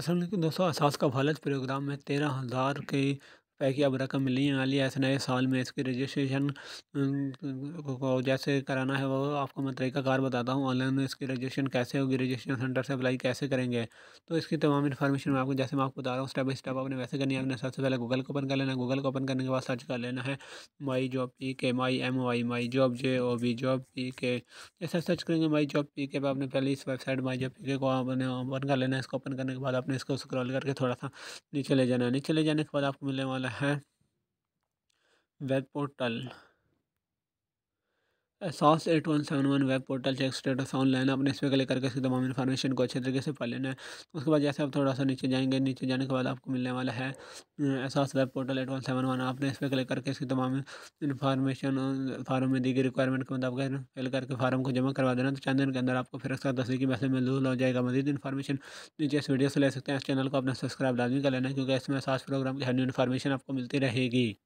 असल दोस्तों असास का भालच प्रोग्राम में तेरह हज़ार के पैकी अब रकम मिलने वाली है ऐसे नए साल में इसकी रजिस्ट्रेशन को जैसे कराना है वो आपको मैं तरीकाकार बताता हूँ ऑनलाइन में इसकी रजिस्ट्रेशन कैसे होगी रजिस्ट्रेशन सेंटर से अप्लाई कैसे करेंगे तो इसकी तमाम इन्फॉर्मेशन मैं आपको जैसे मैं आपको बता रहा हूँ स्टेप बाई स्टेप आपने वैसे करनी है आपने सबसे पहले गूगल को ओपन कर लेना गूगल को ओपन करने के बाद सर्च कर लेना है माई job P K my M Y my job J O B job P K जैसे सर्च करेंगे माई जॉब पी के आपने पहले इस वेबसाइट माई जॉब पी के को आपने ओपन कर लेना है इसको ओपन करने के बाद आपने इसको स्क्रॉल करके थोड़ा सा नीचे ले जाना है नीचे ले जाने के बाद आपको मिलने वाला है वेब पोर्टल सॉस eight one seven one web portal check status online आपने इस पर क्लिक करके इसकी तमाम इन्फॉर्मेशन को अच्छे तरीके से पढ़ लेना है उसके बाद जैसे आप थोड़ा सा नीचे जाएंगे नीचे जाने के बाद आपको मिलने वाला है सॉस web portal eight one seven one आपने इस पर क्लिक करके इसकी तमाम इन्फॉर्मेशन फार्म में दी गई रिक्वायरमेंट के मुताबिक फिल करके फार्म को जमा करवा देना तो चंद दिन के अंदर आपको फिर उसका तस्वीर की मैसेज मंजूर हो जाएगा मजीद इन्फॉर्मेशन नीचे इस वीडियो से ले सकते हैं इस चैनल को अपना सब्सक्राइब लाजमी कर लेना क्योंकि इसमें एसास प्रोग्राम की हर न्यू इन्फॉर्मेशन आपको मिलती रहेगी